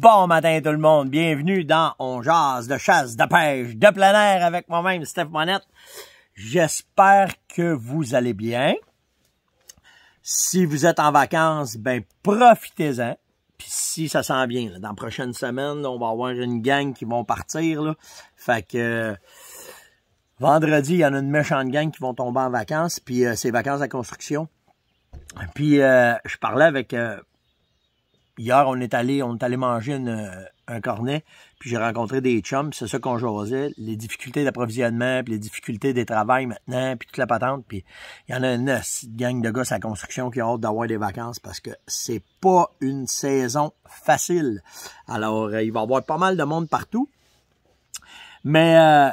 Bon matin tout le monde, bienvenue dans On jase de chasse, de pêche, de plein air avec moi-même Steph Monette. J'espère que vous allez bien. Si vous êtes en vacances, ben profitez-en. Puis si ça sent bien, dans la prochaine semaine, on va avoir une gang qui vont partir. Fait que vendredi, il y en a une méchante gang qui vont tomber en vacances. Puis euh, c'est vacances à construction. Puis euh, je parlais avec euh, Hier, on est allé, on est allé manger une, euh, un cornet, puis j'ai rencontré des chums, c'est ça qu'on jasait, les difficultés d'approvisionnement, puis les difficultés des travails maintenant, puis toute la patente, puis il y en a une gang de gosses à construction qui ont hâte d'avoir des vacances parce que c'est pas une saison facile. Alors, euh, il va y avoir pas mal de monde partout. Mais euh,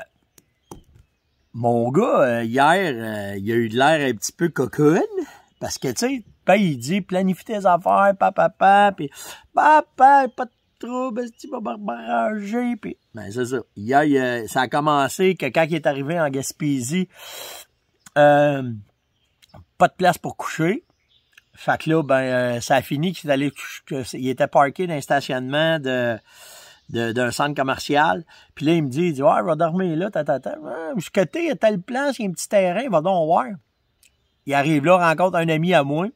mon gars, hier, il a eu de l'air un petit peu cocoon, parce que, tu sais, ben il dit, planifie tes affaires, papa, papa, puis papa, pas de trouble, tu vas ranger, puis... Ben, c'est ça. ça a commencé que quand il est arrivé en Gaspésie, euh, pas de place pour coucher. Fait que là, ben, euh, ça a fini qu'il allait, il était parké dans un stationnement de d'un centre commercial. Puis là, il me dit, il dit, ouais, va dormir là, tata, tata. Je côté, il y a telle place, il y a un petit terrain, va donc voir. Il arrive là, rencontre un ami à moi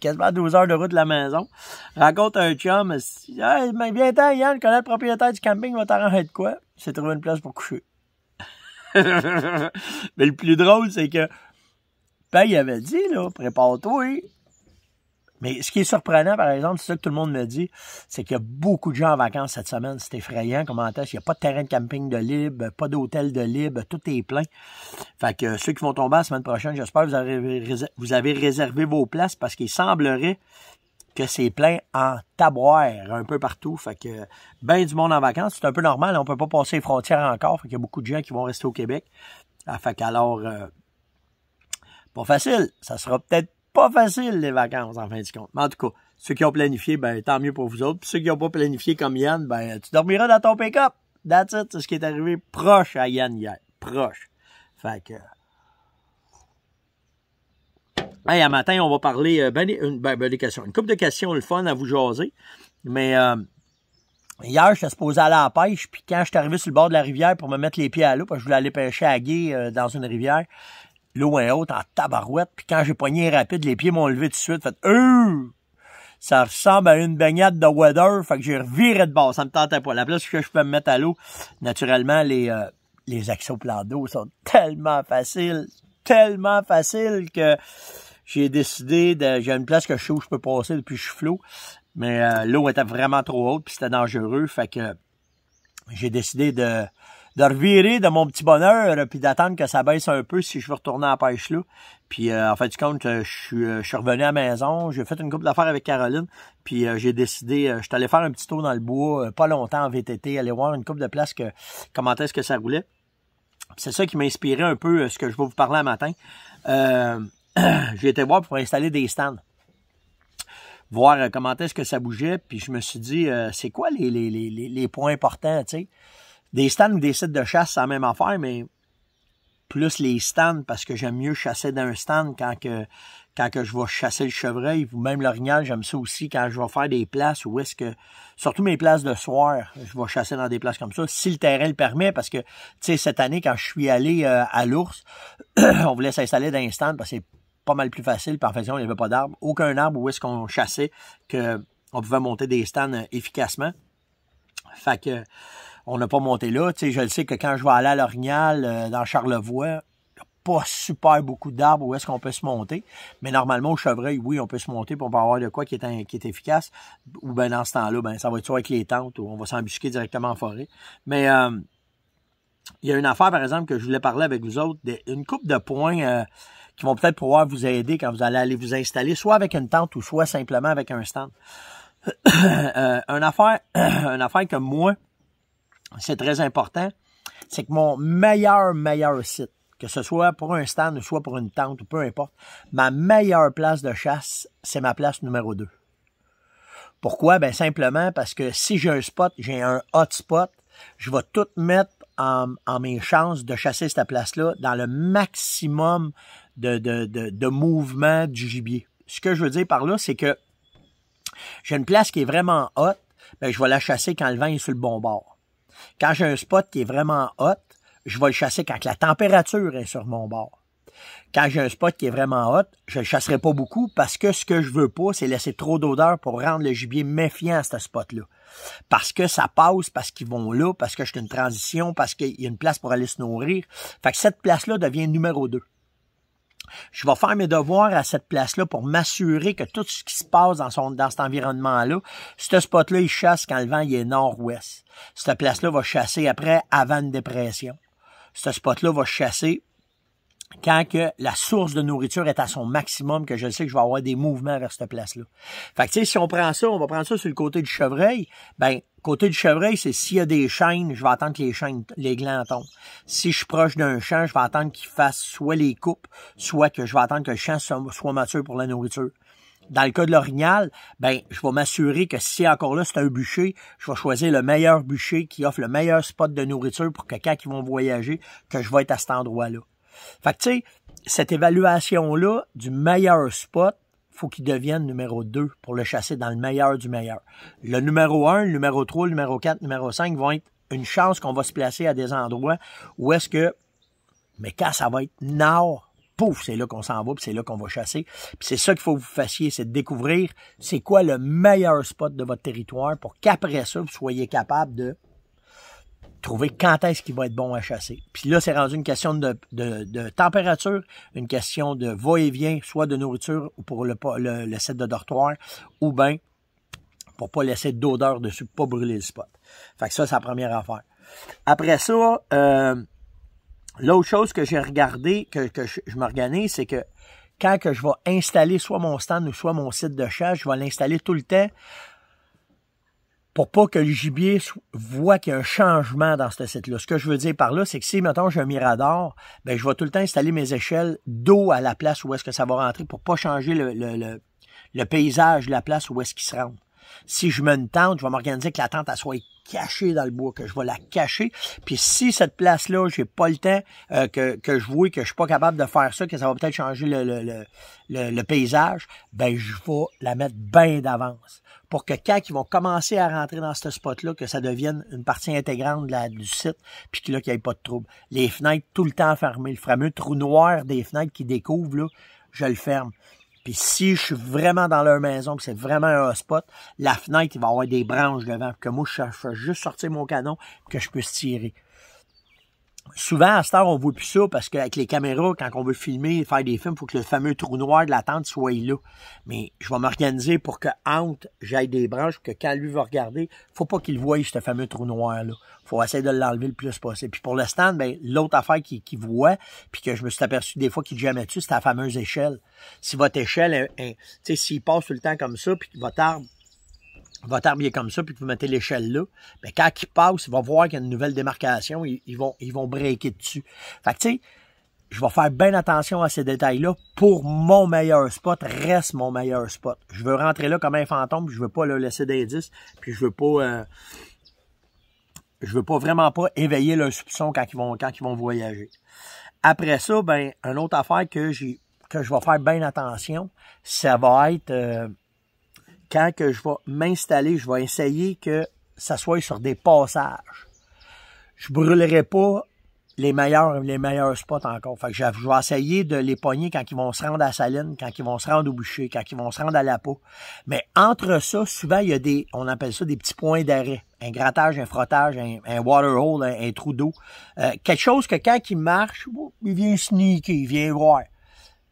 quasiment 12 heures de route de la maison. Rencontre un chum, hey, mais bien temps, Yann, connais le propriétaire du camping, va t'arranger de quoi? C'est trouver une place pour coucher. mais le plus drôle, c'est que, ben, il avait dit, là, prépare-toi, mais ce qui est surprenant, par exemple, c'est ça que tout le monde me dit, c'est qu'il y a beaucoup de gens en vacances cette semaine. C'est effrayant. Comment est-ce qu'il n'y a pas de terrain de camping de libre, pas d'hôtel de libre, tout est plein. Fait que ceux qui vont tomber la semaine prochaine, j'espère que vous avez, réservé vos places parce qu'il semblerait que c'est plein en tabouère un peu partout. Fait que ben du monde en vacances, c'est un peu normal, on ne peut pas passer les frontières encore. Fait qu'il y a beaucoup de gens qui vont rester au Québec. Ah, fait qu'alors, euh, pas facile. Ça sera peut-être pas facile, les vacances, en fin de compte. Mais en tout cas, ceux qui ont planifié, ben, tant mieux pour vous autres. Puis ceux qui n'ont pas planifié comme Yann, ben, tu dormiras dans ton pick-up. That's it. C'est ce qui est arrivé proche à Yann hier. Proche. Fait que. Hey, à matin, on va parler euh, ben, une, ben, ben, des questions. Une couple de questions, le fun à vous jaser. Mais euh, hier, ça se aller à la pêche, puis quand je suis arrivé sur le bord de la rivière pour me mettre les pieds à l'eau, parce que je voulais aller pêcher à Gué euh, dans une rivière, l'eau est haute en tabarouette, puis quand j'ai poigné rapide, les pieds m'ont levé tout de suite, fait euh! Ça ressemble à une baignade de weather, fait que j'ai reviré de bord, ça me tentait pas. La place que je peux me mettre à l'eau, naturellement, les, euh, les accès au d'eau sont tellement faciles, tellement faciles que j'ai décidé de. J'ai une place que je sais où je peux passer depuis que je suis flou. Mais euh, l'eau était vraiment trop haute, puis c'était dangereux. Fait que j'ai décidé de de revirer de mon petit bonheur, euh, puis d'attendre que ça baisse un peu si je veux retourner à la pêche là. Puis euh, en fait du compte, euh, je suis, je revenu à la maison, j'ai fait une coupe d'affaires avec Caroline, puis j'ai décidé, je suis allé faire un petit tour dans le bois, pas longtemps en VTT, aller voir une coupe de place que comment est-ce que ça roulait. C'est ça qui m'a inspiré un peu ce que je vais vous parler un matin. j'ai été voir pour installer des stands voir comment est-ce que ça bougeait, puis je me suis dit, c'est quoi les, les, les, les points importants, tu sais? Des stands ou des sites de chasse, c'est la même affaire, mais plus les stands parce que j'aime mieux chasser d'un stand quand que quand que je vais chasser le chevreuil ou même l'orignal, j'aime ça aussi quand je vais faire des places où est-ce que surtout mes places de soir, je vais chasser dans des places comme ça si le terrain le permet parce que tu sais cette année quand je suis allé euh, à l'ours, on voulait s'installer dans un stand parce que c'est pas mal plus facile en faisant, il n'y avait pas d'arbre, aucun arbre où est-ce qu'on chassait que on pouvait monter des stands euh, efficacement. Fait que on n'a pas monté là. Tu sais, je le sais que quand je vais aller à l'Orignal, euh, dans Charlevoix, pas super beaucoup d'arbres où est-ce qu'on peut se monter. Mais normalement, au chevreuil, oui, on peut se monter pour on avoir de quoi qui est, qui est efficace. Ou bien dans ce temps-là, ben ça va être soit avec les tentes ou on va s'embusquer directement en forêt. Mais euh, il y a une affaire, par exemple, que je voulais parler avec vous autres, une coupe de points euh, qui vont peut-être pouvoir vous aider quand vous allez aller vous installer, soit avec une tente ou soit simplement avec un stand. euh, une affaire, une affaire que moi, c'est très important, c'est que mon meilleur, meilleur site, que ce soit pour un stand ou soit pour une tente ou peu importe, ma meilleure place de chasse, c'est ma place numéro 2. Pourquoi? Ben simplement parce que si j'ai un spot, j'ai un hot spot, je vais tout mettre en, mes chances de chasser cette place-là dans le maximum de, de, de, de mouvement du gibier. Ce que je veux dire par là, c'est que j'ai une place qui est vraiment hot, mais ben, je vais la chasser quand le vent est sur le bon bord. Quand j'ai un spot qui est vraiment hot, je vais le chasser quand la température est sur mon bord. Quand j'ai un spot qui est vraiment hot, je le chasserai pas beaucoup parce que ce que je veux pas, c'est laisser trop d'odeur pour rendre le gibier méfiant à ce spot-là. Parce que ça passe, parce qu'ils vont là, parce que j'ai une transition, parce qu'il y a une place pour aller se nourrir. Fait que cette place-là devient numéro deux je vais faire mes devoirs à cette place-là pour m'assurer que tout ce qui se passe dans, son, dans cet environnement-là, ce spot-là, il chasse quand le vent il est nord-ouest. Cette place-là va chasser après, avant une dépression. Ce spot-là va chasser quand que la source de nourriture est à son maximum, que je sais que je vais avoir des mouvements vers cette place-là. Fait que, si on prend ça, on va prendre ça sur le côté du chevreuil, ben, côté du chevreuil, c'est s'il y a des chaînes, je vais attendre que les chaînes, les glands tombent. Si je suis proche d'un champ, je vais attendre qu'il fasse soit les coupes, soit que je vais attendre que le champ soit mature pour la nourriture. Dans le cas de l'orignal, ben, je vais m'assurer que si encore là c'est un bûcher, je vais choisir le meilleur bûcher qui offre le meilleur spot de nourriture pour que quand ils vont voyager, que je vais être à cet endroit-là. Fait que, tu sais, cette évaluation-là du meilleur spot, faut qu'il devienne numéro 2 pour le chasser dans le meilleur du meilleur. Le numéro 1, le numéro 3, le numéro 4, le numéro 5 vont être une chance qu'on va se placer à des endroits où est-ce que, mais quand ça va être nord, pouf, c'est là qu'on s'en va, puis c'est là qu'on va chasser. Puis c'est ça qu'il faut que vous fassiez, c'est de découvrir c'est quoi le meilleur spot de votre territoire pour qu'après ça, vous soyez capable de trouver quand est-ce qu'il va être bon à chasser. Puis là, c'est rendu une question de, de, température, une question de va-et-vient, soit de nourriture pour le, le, le set de dortoir, ou bien pour pas laisser d'odeur dessus, pas brûler le spot. Fait que ça, c'est la première affaire. Après ça, euh, l'autre chose que j'ai regardé, que, que je, je m'organise, c'est que quand que je vais installer soit mon stand ou soit mon site de chasse, je vais l'installer tout le temps pour pas que le gibier voit qu'il y a un changement dans ce site-là. Ce que je veux dire par là, c'est que si, maintenant j'ai un mirador, ben, je vais tout le temps installer mes échelles d'eau à la place où est-ce que ça va rentrer pour pas changer le, le, le, paysage de la place où est-ce qu'il se rend. Si je mets une tente, je vais m'organiser que la tente, elle soit cachée dans le bois, que je vais la cacher. Puis si cette place-là, j'ai pas le temps euh, que, que je vois que je suis pas capable de faire ça, que ça va peut-être changer le, le, le, paysage, ben je vais la mettre bien d'avance pour que quand ils vont commencer à rentrer dans ce spot-là, que ça devienne une partie intégrante de la, du site, puis qu'il n'y ait pas de trouble. Les fenêtres tout le temps fermées, le fameux trou noir des fenêtres qui découvrent, là, je le ferme. Puis si je suis vraiment dans leur maison, que c'est vraiment un hotspot, spot, la fenêtre, il va avoir des branches devant, que moi, je cherche juste sortir mon canon, que je puisse tirer souvent, à cette heure, on voit plus ça parce qu'avec les caméras, quand on veut filmer, faire des films, il faut que le fameux trou noir de la tente soit là. Mais je vais m'organiser pour que entre, j'aille des branches, que quand lui va regarder, faut pas qu'il voie ce fameux trou noir-là. faut essayer de l'enlever le plus possible. Puis pour le stand, ben, l'autre affaire qu'il voit, puis que je me suis aperçu des fois qu'il jamais dessus, c'est la fameuse échelle. Si votre échelle, tu sais, s'il passe tout le temps comme ça, puis que votre arbre va arbre comme ça, puis que vous mettez l'échelle là, mais quand il passe, il va voir qu'il y a une nouvelle démarcation, ils, vont, ils vont breaker dessus. Fait que tu sais, je vais faire bien attention à ces détails-là pour mon meilleur spot, reste mon meilleur spot. Je veux rentrer là comme un fantôme, je veux pas le laisser d'indices, puis je veux pas... Euh, je veux pas vraiment pas éveiller leurs soupçons quand ils vont, quand ils vont voyager. Après ça, ben, une autre affaire que j'ai que je vais faire bien attention, ça va être... Euh, quand que je vais m'installer, je vais essayer que ça soit sur des passages. Je brûlerai pas les meilleurs, les meilleurs spots encore. Fait que je, vais essayer de les pogner quand ils vont se rendre à Saline, quand ils vont se rendre au boucher, quand ils vont se rendre à la peau. Mais entre ça, souvent, il y a des, on appelle ça des petits points d'arrêt. Un grattage, un frottage, un, water waterhole, un, trou d'eau. Euh, quelque chose que quand il marche, il vient sneaker, il vient voir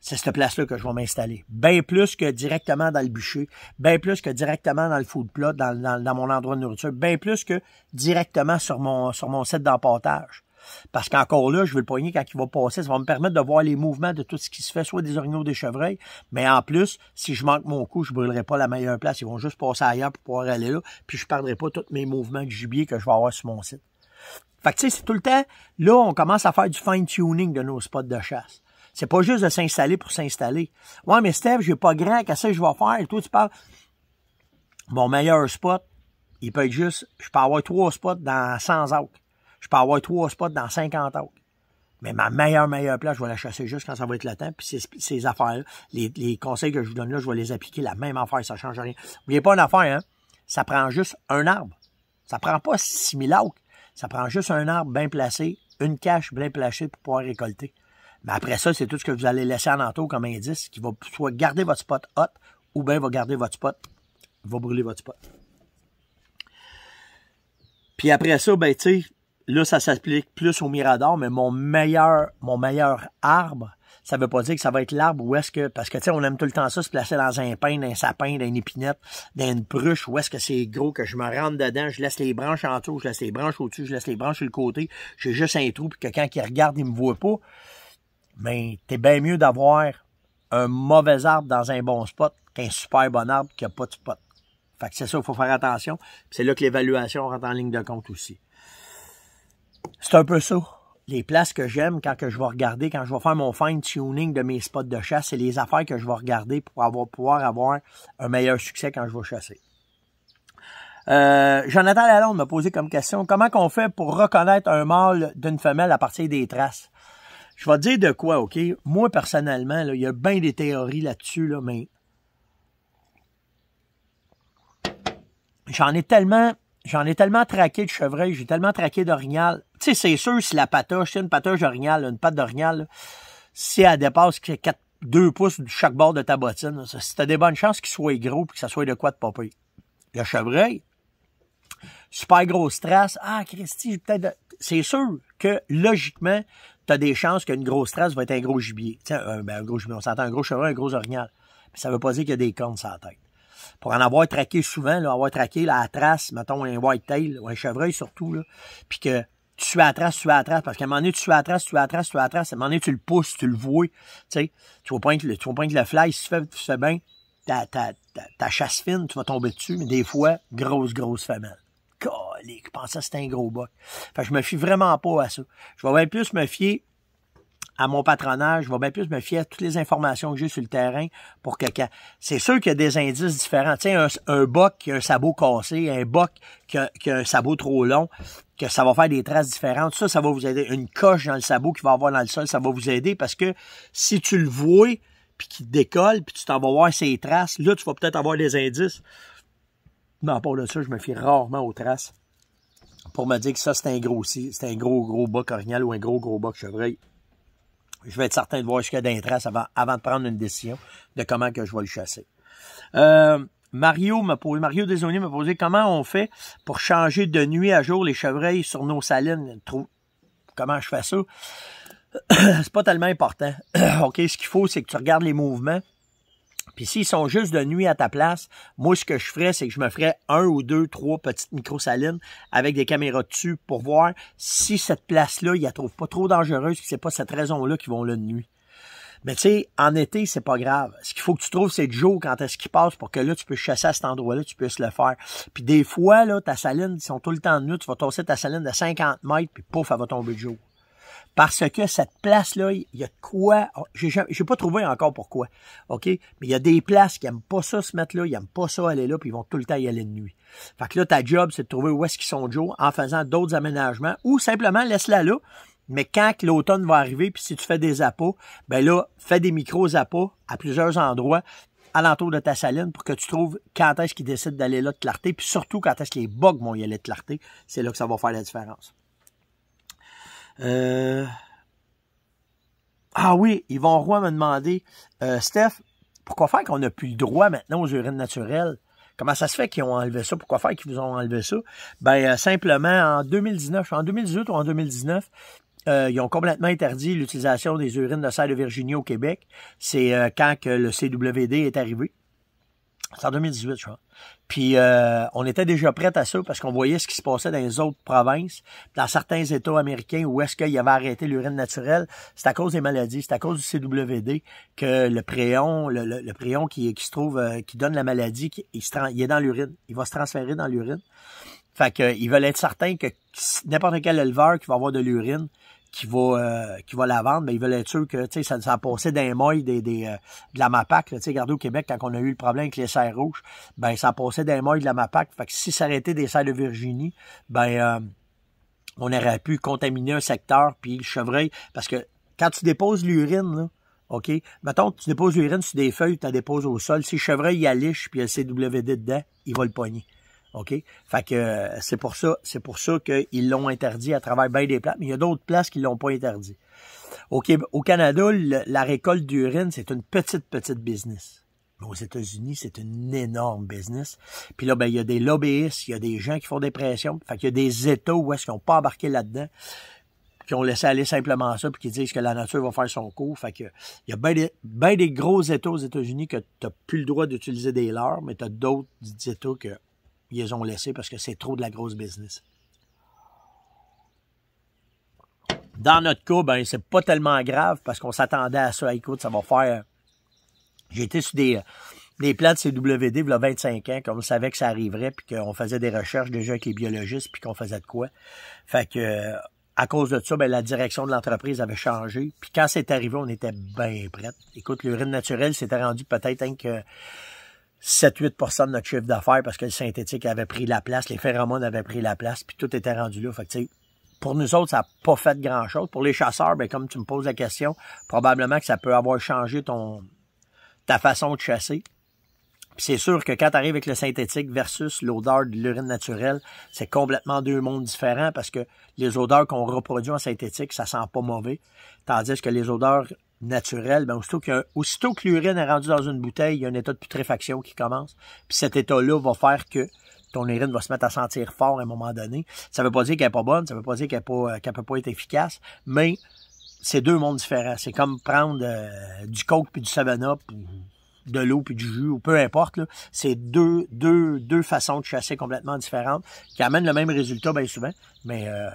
c'est cette place-là que je vais m'installer. Bien plus que directement dans le bûcher, bien plus que directement dans le food plot, dans, dans, mon endroit de nourriture, bien plus que directement sur mon, sur mon site d'emportage. Parce qu'encore là, je vais le poigner quand il va passer. Ça va me permettre de voir les mouvements de tout ce qui se fait, soit des orignaux des chevreuils. Mais en plus, si je manque mon coup, je brûlerai pas la meilleure place. Ils vont juste passer ailleurs pour pouvoir aller là. Puis je perdrai pas tous mes mouvements de gibier que je vais avoir sur mon site. Fait que tu sais, c'est tout le temps, là, on commence à faire du fine-tuning de nos spots de chasse. C'est pas juste de s'installer pour s'installer. Ouais, mais Steph, j'ai pas grand, qu'est-ce que je vais faire? Et toi, tu parles. Mon meilleur spot, il peut être juste, je peux avoir trois spots dans 100 acres. Je peux avoir trois spots dans 50 acres. Mais ma meilleure, meilleure place, je vais la chasser juste quand ça va être le temps. Puis ces, affaires les, les, conseils que je vous donne là, je vais les appliquer la même affaire, ça change rien. N'oubliez pas une affaire, hein? Ça prend juste un arbre. Ça prend pas 6000 acres. Ça prend juste un arbre bien placé, une cache bien placée pour pouvoir récolter. Mais après ça, c'est tout ce que vous allez laisser en entour comme indice qui va soit garder votre spot hot ou bien va garder votre spot, va brûler votre spot. Puis après ça, ben, tu sais, là, ça s'applique plus au mirador, mais mon meilleur, mon meilleur arbre, ça veut pas dire que ça va être l'arbre où est-ce que, parce que, tu sais, on aime tout le temps ça, se placer dans un pin, dans un sapin, dans une épinette, dans une bruche, où est-ce que c'est gros, que je me rentre dedans, je laisse les branches en dessous, je laisse les branches au-dessus, je laisse les branches sur le côté, j'ai juste un trou, puis que quand il regarde, il me voit pas. Mais t'es bien mieux d'avoir un mauvais arbre dans un bon spot qu'un super bon arbre qui n'a pas de spot. Fait que c'est ça, il faut faire attention. C'est là que l'évaluation rentre en ligne de compte aussi. C'est un peu ça. Les places que j'aime quand que je vais regarder, quand je vais faire mon fine tuning de mes spots de chasse, et les affaires que je vais regarder pour avoir, pouvoir avoir un meilleur succès quand je vais chasser. Euh, Jonathan Lalonde m'a posé comme question comment qu'on fait pour reconnaître un mâle d'une femelle à partir des traces je vais te dire de quoi, OK? Moi, personnellement, il y a bien des théories là-dessus, là, mais j'en ai tellement. J'en ai tellement traqué de chevreuil, j'ai tellement traqué d'orignal. Tu sais, c'est sûr, si la patoche, une patoche d'orignal, une patte d'orignal, si elle dépasse 4, 2 pouces de chaque bord de ta bottine, si si t'as des bonnes chances qu'il soit gros puis que ça soit de quoi de popper. Le chevreuil, super grosse trace. Ah, Christy, peut-être. C'est sûr que logiquement, tu as des chances qu'une grosse trace va être un gros gibier. T'sais, un, ben, un, gros gibier, on s'entend un gros cheval, un gros orignal. Mais ça veut pas dire qu'il y a des cornes sur la tête. Pour en avoir traqué souvent, là, avoir traqué la trace, mettons un tail ou un chevreuil surtout, là, puis que tu suis à trace, tu suis à trace, parce qu'à un moment donné, tu suis à trace, tu suis à trace, tu suis à trace, à un moment donné, tu le pousses, tu le vois, tu sais, tu vas pas être le, tu vas le fly, si tu fais, tu fais bien, ta, ta, ta, ta, chasse fine, tu vas tomber dessus, mais des fois, grosse, grosse femelle je que c'était un gros boc. Fait que je me fie vraiment pas à ça. Je vais bien plus me fier à mon patronage, je vais bien plus me fier à toutes les informations que j'ai sur le terrain pour que C'est sûr qu'il y a des indices différents. Tu sais, un, boc qui a un sabot cassé, un boc qui a, un sabot trop long, que ça va faire des traces différentes. Ça, ça va vous aider. Une coche dans le sabot qui va avoir dans le sol, ça va vous aider parce que si tu le vois, puis qui décolle, puis tu t'en vas voir ses traces, là, tu vas peut-être avoir des indices. Mais à part de ça, je me fie rarement aux traces pour me dire que ça, c'est un gros c'est un gros, gros bas orignal ou un gros, gros bas chevreuil. Je vais être certain de voir ce jusqu'à y a avant, avant de prendre une décision de comment que je vais le chasser. Euh, Mario m'a Mario m'a posé comment on fait pour changer de nuit à jour les chevreuils sur nos salines. comment je fais ça? c'est pas tellement important. OK, ce qu'il faut, c'est que tu regardes les mouvements puis s'ils sont juste de nuit à ta place, moi, ce que je ferais, c'est que je me ferais un ou deux, trois petites microsalines avec des caméras dessus pour voir si cette place-là, ils la trouvent pas trop dangereuse, c'est pas cette raison-là qu'ils vont là de nuit. Mais tu sais, en été, c'est pas grave. Ce qu'il faut que tu trouves, c'est jour quand est-ce qu'il passe pour que là, tu peux chasser à cet endroit-là, tu puisses le faire. Puis des fois, là, ta saline, ils sont tout le temps de nuit, tu vas tosser ta saline de 50 mètres, puis pouf, elle va tomber de jour. Parce que cette place-là, il y a de quoi. J'ai pas trouvé encore pourquoi. OK? Mais il y a des places qui n'aiment pas ça se mettre là, ils n'aiment pas ça aller là, puis ils vont tout le temps y aller de nuit. Fait que là, ta job, c'est de trouver où est-ce qu'ils sont Joe, en faisant d'autres aménagements ou simplement laisse-la là. Mais quand l'automne va arriver, puis si tu fais des appos, ben là, fais des micros appos à plusieurs endroits alentour de ta saline pour que tu trouves quand est-ce qu'ils décident d'aller là de clarté, puis surtout quand est-ce que les bugs vont y aller de clarté. C'est là que ça va faire la différence. Euh, ah oui, Yvon Roy m'a demandé, euh, Steph, pourquoi faire qu'on n'a plus le droit maintenant aux urines naturelles? Comment ça se fait qu'ils ont enlevé ça? Pourquoi faire qu'ils vous ont enlevé ça? Ben, euh, simplement, en 2019, en 2018 ou en 2019, euh, ils ont complètement interdit l'utilisation des urines de salle de Virginie au Québec. C'est quand que le CWD est arrivé. C'est en 2018, je crois. Puis euh, on était déjà prêts à ça parce qu'on voyait ce qui se passait dans les autres provinces, dans certains États américains où est-ce qu'il y avait arrêté l'urine naturelle. C'est à cause des maladies, c'est à cause du CWD que le préon, le, préon qui, qui, se trouve, euh, qui donne la maladie, qui, il, il est dans l'urine. Il va se transférer dans l'urine. Fait ils veulent être certains que n'importe quel éleveur qui va avoir de l'urine, qui va euh, qui va la vendre, mais ils veulent être sûr que ça, ça a d'un mois des, des euh, de la MAPAC. regardez au Québec, quand on a eu le problème avec les serres rouges, ben ça passait d'un mois de la MAPAC. Fait que si ça arrêtait des serres de Virginie, ben euh, on aurait pu contaminer un secteur, puis le chevreuil, parce que quand tu déposes l'urine, OK, mettons tu déposes l'urine sur des feuilles, tu la déposes au sol, si le chevreuil y a liche, puis il y a le CWD dedans, il va le pogner. OK? Fait que euh, c'est pour ça, c'est pour ça qu'ils l'ont interdit à travers bien des places, mais il y a d'autres places qui l'ont pas interdit. Au, au Canada, la récolte d'urine, c'est une petite, petite business. Mais aux États-Unis, c'est une énorme business. Puis là, ben, il y a des lobbyistes, il y a des gens qui font des pressions. Fait qu'il y a des États où est-ce qu'ils n'ont pas embarqué là-dedans, qui ont laissé aller simplement ça, puis qui disent que la nature va faire son cours. Fait que il y a bien des, ben des gros États aux États-Unis que tu n'as plus le droit d'utiliser des leurs, mais tu as d'autres États que ils ont laissé parce que c'est trop de la grosse business. Dans notre cas, ben, c'est pas tellement grave parce qu'on s'attendait à ça. Écoute, ça va faire. J'ai été sur des, des plans de CWD il y a 25 ans, qu'on savait que ça arriverait, puis qu'on faisait des recherches déjà avec les biologistes, puis qu'on faisait de quoi. Fait que, à cause de ça, ben, la direction de l'entreprise avait changé. Puis quand c'est arrivé, on était bien prêts. Écoute, l'urine naturelle s'était rendue peut-être hein, que 7-8 de notre chiffre d'affaires parce que le synthétique avait pris la place, les phéromones avaient pris la place, puis tout était rendu là. Fait que, pour nous autres, ça n'a pas fait grand-chose. Pour les chasseurs, ben, comme tu me poses la question, probablement que ça peut avoir changé ton ta façon de chasser. C'est sûr que quand tu arrives avec le synthétique versus l'odeur de l'urine naturelle, c'est complètement deux mondes différents parce que les odeurs qu'on reproduit en synthétique, ça sent pas mauvais, tandis que les odeurs naturel, ben aussitôt, que, aussitôt que l'urine est rendue dans une bouteille, il y a un état de putréfaction qui commence. Puis cet état-là va faire que ton urine va se mettre à sentir fort à un moment donné. Ça ne veut pas dire qu'elle n'est pas bonne, ça ne veut pas dire qu'elle ne peut pas être efficace, mais c'est deux mondes différents. C'est comme prendre euh, du coke puis du savannah, ou de l'eau puis du jus, ou peu importe. C'est deux, deux, deux façons de chasser complètement différentes qui amènent le même résultat bien souvent, mais euh,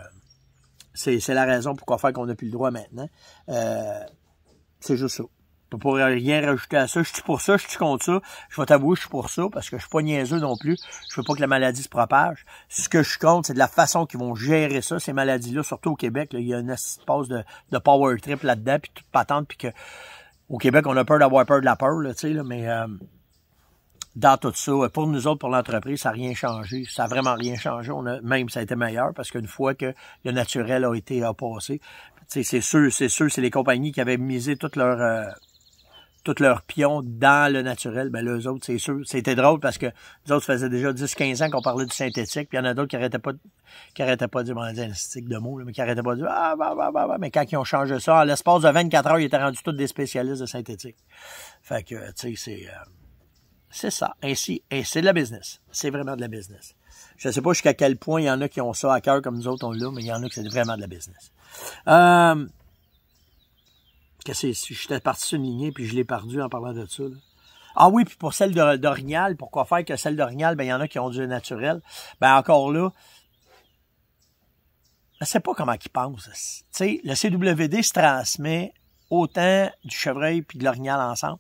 c'est la raison pourquoi faire qu'on n'a plus le droit maintenant. Euh, c'est juste ça. Je peux rien rajouter à ça. Je suis pour ça, je suis contre ça. Je vais t'avouer, je suis pour ça parce que je suis pas niaiseux non plus. Je veux pas que la maladie se propage. Ce que je suis contre, c'est de la façon qu'ils vont gérer ça, ces maladies-là, surtout au Québec. il y a une espèce de, power trip là-dedans, puis toute patente, puis que au Québec, on a peur d'avoir peur de la peur, là, là, mais euh, dans tout ça, pour nous autres, pour l'entreprise, ça n'a rien changé. Ça n'a vraiment rien changé. On a, même, ça a été meilleur parce qu'une fois que le naturel a été passé, c'est sûr, c'est sûr, c'est les compagnies qui avaient misé toutes leur euh, toutes leurs pions dans le naturel. Ben les eux autres, c'est sûr. C'était drôle parce que les autres, ça faisait déjà 10-15 ans qu'on parlait du synthétique, puis il y en a d'autres qui arrêtaient pas qui arrêtaient pas de dire, un ben, stick de mots, mais qui arrêtaient pas de dire Ah bah bah bah, bah. mais quand ils ont changé ça, en l'espace de 24 heures, ils étaient rendus tous des spécialistes de synthétique. Fait que, tu sais, c'est. Euh, c'est ça. Ainsi, c'est de la business. C'est vraiment de la business. Je ne sais pas jusqu'à quel point il y en a qui ont ça à cœur comme nous autres on l'a, mais il y en a qui c'est vraiment de la business. Euh, quest que c'est? J'étais parti sur une lignée puis je l'ai perdu en parlant de ça. Ah oui, puis pour celle d'Orignal, pourquoi faire que celle d'Orignal, ben il y en a qui ont du naturel. Ben encore là, je ne sais pas comment ils pensent. Tu sais, le CWD se transmet autant du chevreuil puis de l'orignal ensemble.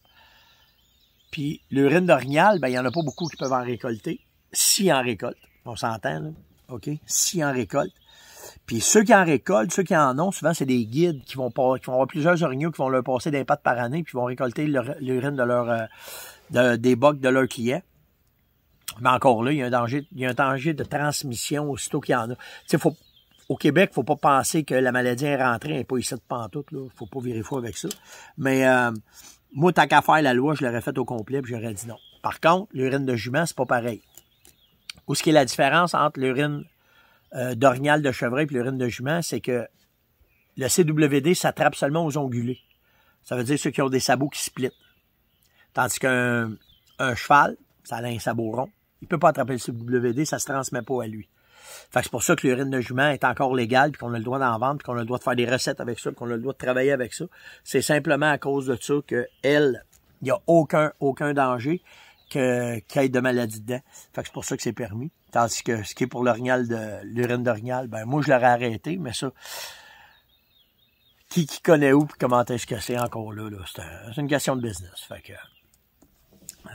Puis l'urine d'orignal, ben, il n'y en a pas beaucoup qui peuvent en récolter. Si en récolte, on s'entend, OK? Si en récolte. Puis ceux qui en récoltent, ceux qui en ont, souvent, c'est des guides qui vont, pas, qui vont avoir plusieurs orignaux qui vont leur passer des pattes par année, puis vont récolter l'urine de leur, euh, des bocs de leurs clients. Mais encore là, il y a un danger, y a un danger de transmission aussitôt qu'il y en a. Tu sais, faut, au Québec, faut pas penser que la maladie est rentrée, elle n'est pas ici de pantoute, là. Faut pas virer fou avec ça. Mais, euh, moi, tant qu'à faire la loi, je l'aurais faite au complet, puis j'aurais dit non. Par contre, l'urine de jument, c'est pas pareil. Où ce qui est la différence entre l'urine euh, d'orignal de chevreuil et l'urine de jument, c'est que le CWD s'attrape seulement aux ongulés. Ça veut dire ceux qui ont des sabots qui splittent. Tandis qu'un cheval, ça a un sabot rond, il peut pas attraper le CWD, ça se transmet pas à lui. Fait c'est pour ça que l'urine de jument est encore légale, puis qu'on a le droit d'en vendre, puis qu'on a le droit de faire des recettes avec ça, qu'on a le droit de travailler avec ça. C'est simplement à cause de ça que il n'y a aucun, aucun danger que qu'il ait de maladie dedans. Fait que c'est pour ça que c'est permis. Tandis que ce qui est pour l'orignal de l'urine d'orignal, ben moi je l'aurais arrêté, mais ça. Qui, qui connaît où puis comment est-ce que c'est encore là, c'est une question de business. Fait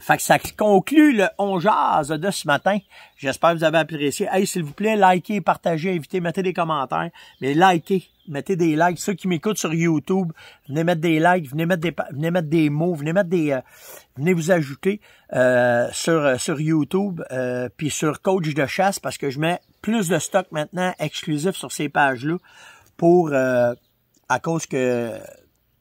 fait que ça conclut le 11 Jazz de ce matin. J'espère que vous avez apprécié. Hey, s'il vous plaît, likez, partagez, invitez, mettez des commentaires. Mais likez, mettez des likes. Ceux qui m'écoutent sur YouTube, venez mettre des likes, venez mettre des, venez mettre des mots, venez mettre des, euh, venez vous ajouter euh, sur euh, sur YouTube euh, puis sur Coach de chasse parce que je mets plus de stock maintenant exclusif sur ces pages là pour à cause que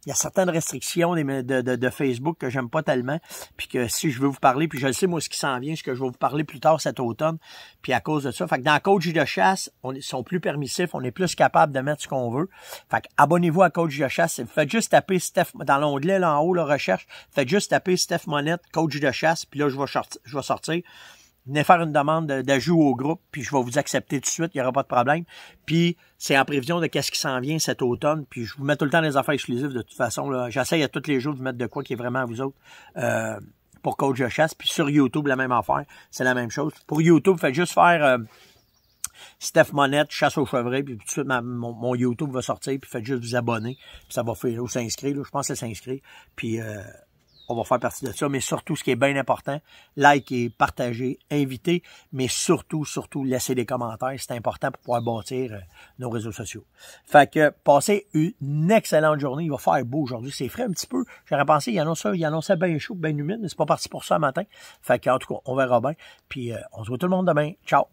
il y a certaines restrictions de, Facebook que j'aime pas tellement, puis que si je veux vous parler, puis je le sais moi ce qui s'en vient, ce que je vais vous parler plus tard cet automne, puis à cause de ça, fait que dans Coach de chasse, on est, sont plus permissifs, on est plus capable de mettre ce qu'on veut. Fait que abonnez-vous à Coach de chasse, faites juste taper Steph dans l'onglet là en haut la recherche, faites juste taper Steph Monette, Coach de chasse, puis là je vais sortir venez faire une demande d'ajout au groupe, puis je vais vous accepter tout de suite, il n'y aura pas de problème. Puis c'est en prévision de qu'est-ce qui s'en vient cet automne, puis je vous mets tout le temps les affaires exclusives de toute façon. J'essaye à tous les jours de vous mettre de quoi qui est vraiment à vous autres. Euh, pour coach de chasse, puis sur YouTube, la même affaire, c'est la même chose. Pour YouTube, faites juste faire euh, Steph Monette, chasse au chevret, puis tout de suite, mon, YouTube va sortir, puis faites juste vous abonner, puis ça va faire, ou s'inscrire, je pense que c'est s'inscrire, puis... Euh, on va faire partie de ça. Mais surtout, ce qui est bien important, like et partager, inviter, mais surtout, surtout, laisser des commentaires. C'est important pour pouvoir bâtir euh, nos réseaux sociaux. Fait que passez une excellente journée. Il va faire beau aujourd'hui. C'est frais un petit peu. J'aurais pensé, il annonçait, il annonçait bien chaud, bien humide, mais c'est pas parti pour ça matin. Fait que, en tout cas, on verra bien. Puis euh, on se voit tout le monde demain. Ciao!